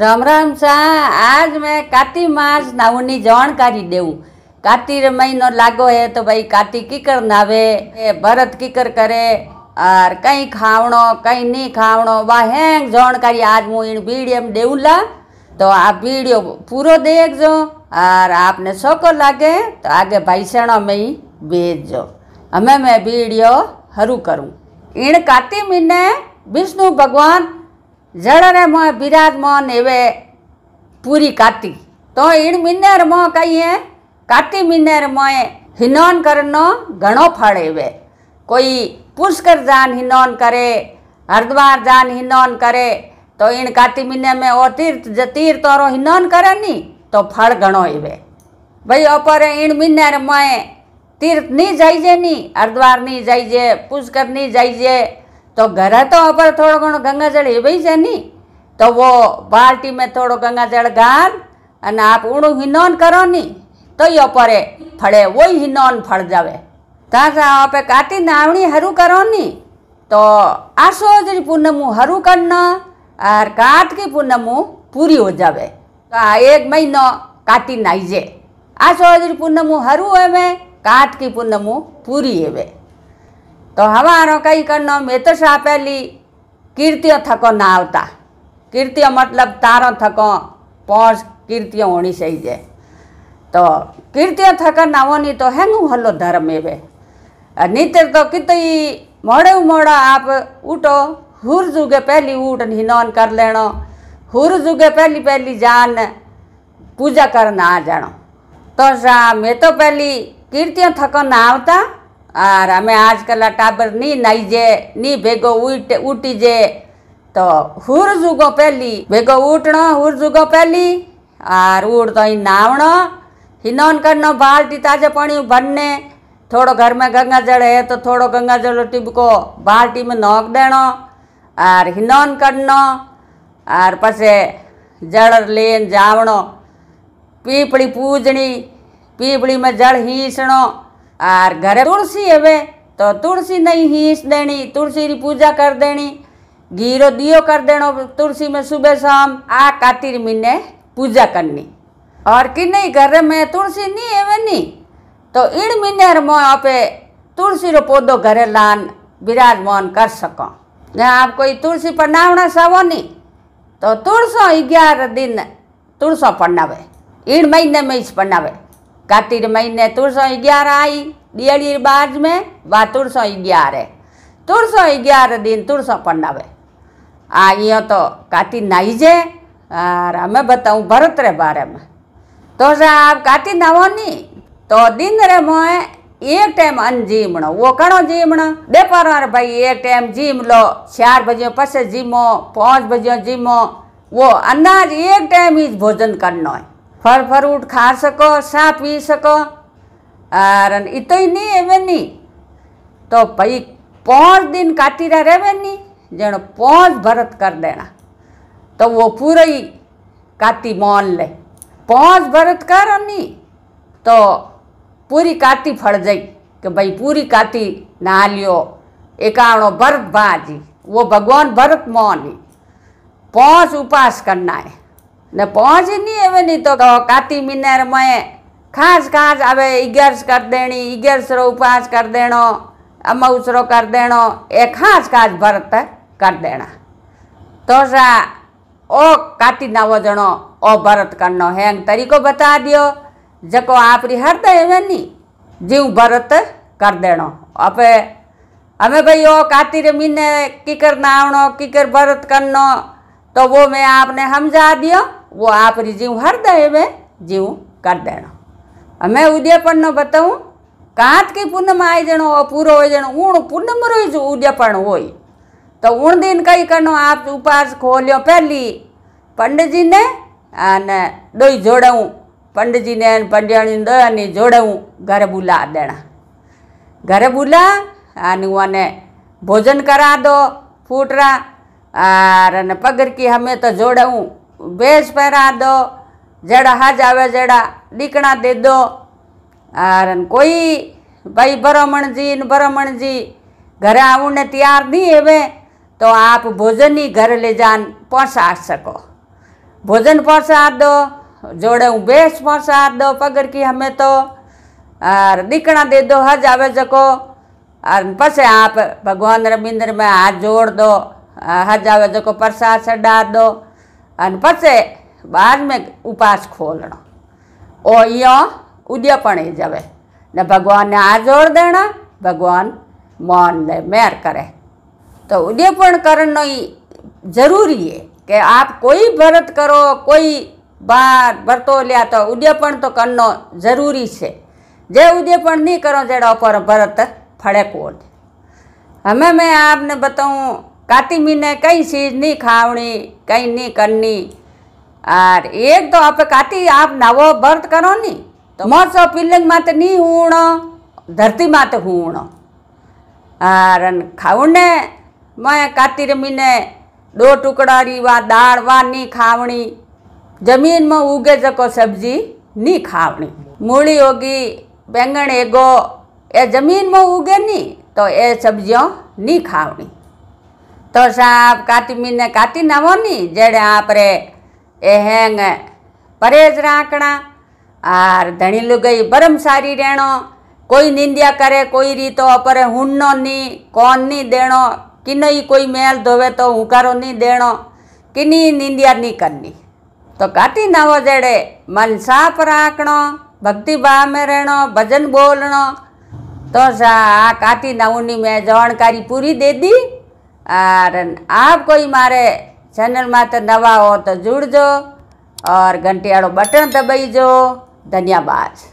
રામ રામ શાહ આજ મેં કાતી માસ નાવની જાણકારી દેવું કાતી મહિનો લાગો હે તો ભાઈ કાતી કીકર નાવે એ ભરત કીકર કરે આર કંઈ ખાવણો કંઈ નહીં ખાવણો વાહેંગ જાણકારી આજ હું ઈણ બીડીએમ દેવું લા તો આ બીડીઓ પૂરો દેખજો આર આપને શોકો લાગે તો આગે ભાઈસણો મેં બેચજો અમે મેં બીડીઓ હરું કરું ઈણ કાતી મીને વિષ્ણુ ભગવાન જડને મોં બિરાજમાન એવે પૂરી કાતી તો ઈણ મિનેર મોં કહીએ કાતી મિનેર મોએ હિનોન કરનો ઘણો ફળ એવે કોઈ પુષ્કર જાન હિનોન કરે હરદ્વાર જાન હિનોન કરે તો ઈણ કાતી મિને મેં ઓ તીર્થ જ તીર્થ ઓરો હિનોન કરે ની તો ફળ ઘણો એવે ભાઈ અપરે ઈણ મિનેર મોએ તીર્થ ની જઈજે ની હરદ્વાર ની જઈજે પુષ્કર ની જઈજે तो घरा तो ऊपर थोड़ो घणो गंगा जल हे भाई जानी तो वो बाल्टी में थोड़ो गंगा जल गाल आप उड़ू हिनोन करो नी तो यो परे फड़े वो हिन्न फड़ जावे ता आप काटी नावणी हरू करो नी तो आशो जी पूनमू हरू करना और काट की पूनमू पूरी हो जावे तो एक महीनो काटी नाइजे आशो जी पूनमू हरू है काट की पूनमू पूरी है તો હવારો કઈ કરનો મેં તો આપેલી કીર્તિઓ થકો ના આવતા કીર્તિઓ મતલબ તારો થકો પોષ કીર્તિઓ હોણી સહી જાય તો કીર્તિઓ થકો નાવોની તો હેંગું હલ્લો ધર્મ એવે નીતર તો કીધી મોડે મોડો આપ ઊટો હુર જુગે પહેલી ઊટ હિનોન કર લેણો હુર જુગે પહેલી પહેલી જાન પૂજા કર ના જાણો તો મેં તો પહેલી કીર્તિઓ થકો ના આવતા આર અમે આજકાલ ટાબર ની નાઈ જે ની ભેગો ઉઠે ઉટી જે તો હુરજુગો પહેલી ભેગો ઉઠણો હુરજુગો પહેલી આર ઉડ તો અહીં નાવણો हिनौन करनो बाल्टी ताजे पानी भरने थोड़ो घर में गंगा जल है तो थोड़ो गंगा जल टिबको बाल्टी में नोक देनो आर हिनौन करनो आर पसे जड़ लेन जावनो पीपड़ी पूजनी पीपड़ी में जड़ हीसणो आर घर तुलसी है तो तुलसी नहीं हिस देनी तुलसी की पूजा कर देनी घीरो दियो कर देनो तुलसी में सुबह शाम आ कातिर महीने पूजा करनी और कि नहीं घर में तुलसी नहीं है नहीं तो इन महीने में आप तुलसी रो पौधो घरे लान विराजमान कर सको ने आप कोई तुलसी पढ़ावना सवो नहीं तो तुलसो ग्यारह दिन तुलसो पढ़ावे इन महीने में ही पढ़ावे કાતિર મહિને ત્રણસો અગિયાર આવી દિયાળી બાજ મેં વા ત્રણસો અગિયારે ત્રણસો અગિયાર દિન ત્રણસો પંડાવે આ અહીંયા તો કાતી નાઈ જે અમે બતાવું ભરત રે બારેમાં તો સાહેબ કાતી નાવોની તો દિન રે મોએ એક ટાઈમ અન્ન જીમણો ઓ કણો જીમણો દેપારો ભાઈ એક ટાઈમ જીમ લો ચાર બજ્યો પછી જીમો પાંચ બજ્યો જીમો વો અનાજ એક ટાઈમ જ ભોજન કરનો હોય ફળ ફ્રૂટ ખા શકો શા પી શકો આર એ તો નહીં એવેની તો પછી પાંચ દિન કાટીરા રહેવેની જેણે પાંચ ભરત કર દેના તો વો પૂરી કાતી મોન લે પાંચ ભરત કરો ની તો પૂરી કાતી ફળ જઈ કે ભાઈ પૂરી કાતી ના લ્યો એકાણો ભરત ભાજી वो भगवान भरत मोहन पांच उपास करना है ને પહોંચી નહીં હવે નહીં તો કાતી મિનાર મેં ખાસ ખાસ આવે અગિયારસ કરી દેણી અગિયારસરો ઉપવાસ કરી દેણો અમાઉસરો કરી દેણો એ ખાસ ખાસ ભરત કરી દેણા તો સા ઓ કાતી નાવો જણો ઓ ભરત કરનો હેંગ તરીકો બતા દો જકો આપણી હરદય હવે નહીં જીવ ભરત કરી દેણો આપે हमें भाई ओ कातिर मीने किकर नावनो किकर भरत करनो तो वो मैं आपने समझा दियो वो આપરી જીવ હરદય હવે જીવ કર દેણો અમે ઉદ્યાપણનો બતાવું કાંતકી પૂનમ આઈ જણો અપૂરો હોય જણો ઊણ પૂનમ રોય જ ઉદ્યાપણ હોય તો ઊણ દિન કઈ કરનો આપ ઉપવાસ ખોલ્યો પહેલી પંડજીને અને દોઈ જોડાવું પંડજીને પંડ્યાણીને દોયાની જોડાવું ઘરે બુલા દેણા ઘરે બુલા અને હું આને ભોજન કરા દો ફૂટરા અને પગરકી અમે તો જોડાવું भेज पहरा दो जड़ा हज आवे जड़ा दीकणा दे दो और कोई भाई ब्राह्मण जी न ब्राह्मण जी घर आने तैयार नहीं है तो आप भोजन ही घर ले जान पहुँचा सको भोजन पहुँचा दो जोड़े हूँ बेस पहुँचा दो पगड़ की हमें तो और दीकणा दे दो हज आवे जको और पसे आप भगवान रविंद्र में हाथ जोड़ दो हज आवे जको प्रसाद चढ़ा दो અને પછી બાર મેં ઉપાસ ખોલણો ઓ યો ઉદ્યપણે જવે ને ભગવાનને આ જોર દેણા ભગવાન મનને મેર કરે તો ઉદ્યપણ કરણનો એ જરૂરી એ કે આપ કોઈ ભરત કરો કોઈ બાર ભરતો લ્યા તો ઉદ્યપણ તો કરનો જરૂરી છે જે ઉદ્યપણ નહીં કરો જેડા ઉપર ભરત ફળે કોટ हमें मैं आपने बताऊं કાતિમીને કઈ ચીજ નહીં ખાવણી કંઈ નહીં કરની આર એક તો આપણે કાતી આપ નવો બર્થ કરો ને તો મોસો પિલ્લંગ માતે નહીં હૂણ ધરતી માતે હૂણ આર ખાવણે મેં કાતી રમીને દો ટુકડા રીવા દાળ વા નહીં ખાવણી જમીનમાં ઉગે જકો સબ્જી નહીં ખાવણી મૂળી ઓગી બેંગણ એગો એ જમીનમાં ઉગે નહીં તો એ સબ્જીઓ નહીં ખાવણી તો સાપ કાટી મીને કાટી નાવો ની જેડે આપણે એ હેંગ પરેજ રાંકણા આર ધણી લુગઈ બરમ સારી રેણો કોઈ નિંદ્યા કરે કોઈ રીતો અપરે હુણનો ની કોણ ની દેણો કિનઈ કોઈ મેલ ધોવે તો હુંકારો ની દેણો કિની નિંદ્યા ની કરની તો કાટી નાવો જેડે મન સાપ રાખણો ભક્તિ ભામે રહેણો ભજન બોલણો તો સા આ કાટી નાવુની મેં જાણકારી પૂરી દે દી और आप कोई મારે ચેનલમાં તો નવા હો તો જોડજો ઓર ઘંટિયાળો બટન દબાઈજો ધન્યવાદ